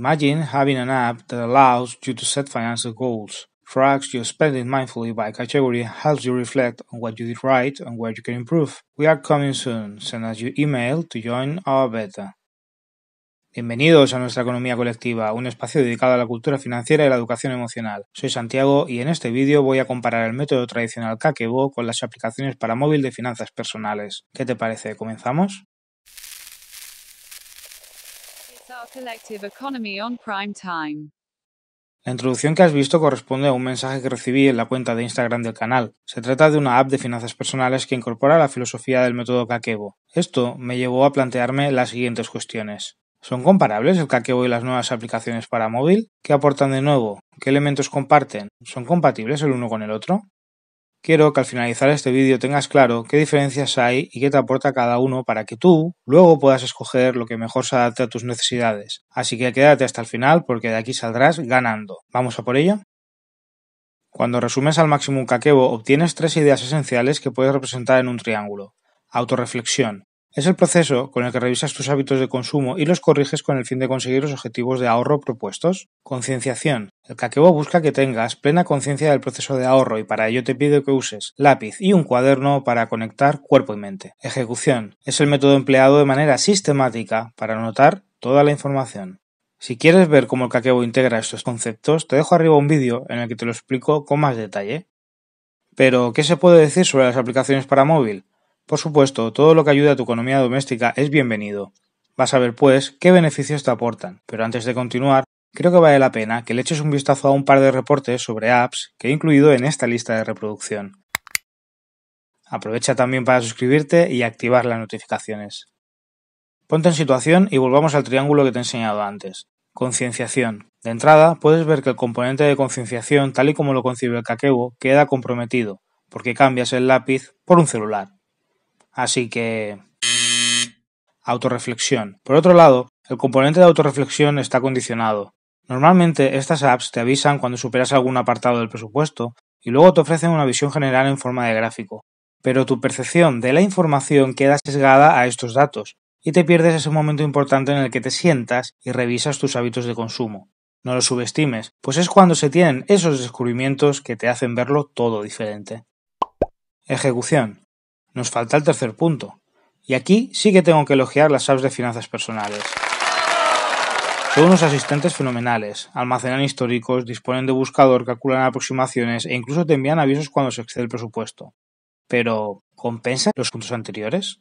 Imagine having an app that allows you to set financial goals, tracks your spending mindfully by category, helps you reflect on what you did right and where you can improve. We are coming soon. Send us your email to join our beta. Bienvenidos a nuestra economía colectiva, un espacio dedicado a la cultura financiera y la educación emocional. Soy Santiago y en este vídeo voy a comparar el método tradicional Kakebo con las aplicaciones para móvil de finanzas personales. ¿Qué te parece? ¿Comenzamos? La introducción que has visto corresponde a un mensaje que recibí en la cuenta de Instagram del canal. Se trata de una app de finanzas personales que incorpora la filosofía del método Kakebo. Esto me llevó a plantearme las siguientes cuestiones. ¿Son comparables el Kakebo y las nuevas aplicaciones para móvil? ¿Qué aportan de nuevo? ¿Qué elementos comparten? ¿Son compatibles el uno con el otro? Quiero que al finalizar este vídeo tengas claro qué diferencias hay y qué te aporta cada uno para que tú luego puedas escoger lo que mejor se adapte a tus necesidades. Así que quédate hasta el final porque de aquí saldrás ganando. ¿Vamos a por ello? Cuando resumes al máximo un kakebo obtienes tres ideas esenciales que puedes representar en un triángulo. Autoreflexión. Es el proceso con el que revisas tus hábitos de consumo y los corriges con el fin de conseguir los objetivos de ahorro propuestos. Concienciación. El caquebo busca que tengas plena conciencia del proceso de ahorro y para ello te pido que uses lápiz y un cuaderno para conectar cuerpo y mente. Ejecución. Es el método empleado de manera sistemática para anotar toda la información. Si quieres ver cómo el caquebo integra estos conceptos, te dejo arriba un vídeo en el que te lo explico con más detalle. Pero, ¿qué se puede decir sobre las aplicaciones para móvil? Por supuesto, todo lo que ayude a tu economía doméstica es bienvenido. Vas a ver, pues, qué beneficios te aportan, pero antes de continuar, creo que vale la pena que le eches un vistazo a un par de reportes sobre apps que he incluido en esta lista de reproducción. Aprovecha también para suscribirte y activar las notificaciones. Ponte en situación y volvamos al triángulo que te he enseñado antes. Concienciación. De entrada, puedes ver que el componente de concienciación, tal y como lo concibe el Kakebo, queda comprometido, porque cambias el lápiz por un celular. Así que... Autoreflexión. Por otro lado, el componente de autorreflexión está condicionado. Normalmente estas apps te avisan cuando superas algún apartado del presupuesto y luego te ofrecen una visión general en forma de gráfico. Pero tu percepción de la información queda sesgada a estos datos y te pierdes ese momento importante en el que te sientas y revisas tus hábitos de consumo. No los subestimes, pues es cuando se tienen esos descubrimientos que te hacen verlo todo diferente. Ejecución. Nos falta el tercer punto. Y aquí sí que tengo que elogiar las apps de finanzas personales. Son unos asistentes fenomenales, almacenan históricos, disponen de buscador, calculan aproximaciones e incluso te envían avisos cuando se excede el presupuesto. Pero, ¿compensa los puntos anteriores?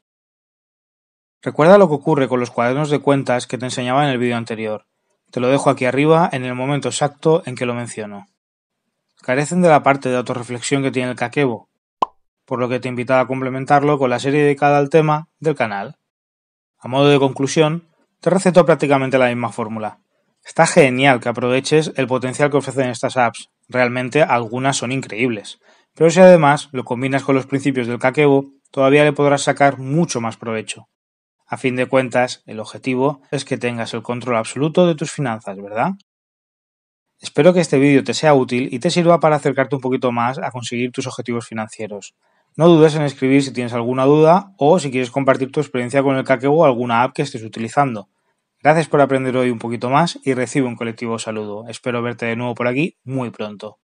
Recuerda lo que ocurre con los cuadernos de cuentas que te enseñaba en el vídeo anterior. Te lo dejo aquí arriba en el momento exacto en que lo menciono. Carecen de la parte de autorreflexión que tiene el caquebo por lo que te invitaba a complementarlo con la serie dedicada al tema del canal. A modo de conclusión, te receto prácticamente la misma fórmula. Está genial que aproveches el potencial que ofrecen estas apps, realmente algunas son increíbles, pero si además lo combinas con los principios del kakebo, todavía le podrás sacar mucho más provecho. A fin de cuentas, el objetivo es que tengas el control absoluto de tus finanzas, ¿verdad? Espero que este vídeo te sea útil y te sirva para acercarte un poquito más a conseguir tus objetivos financieros. No dudes en escribir si tienes alguna duda o si quieres compartir tu experiencia con el Kakeo o alguna app que estés utilizando. Gracias por aprender hoy un poquito más y recibe un colectivo saludo. Espero verte de nuevo por aquí muy pronto.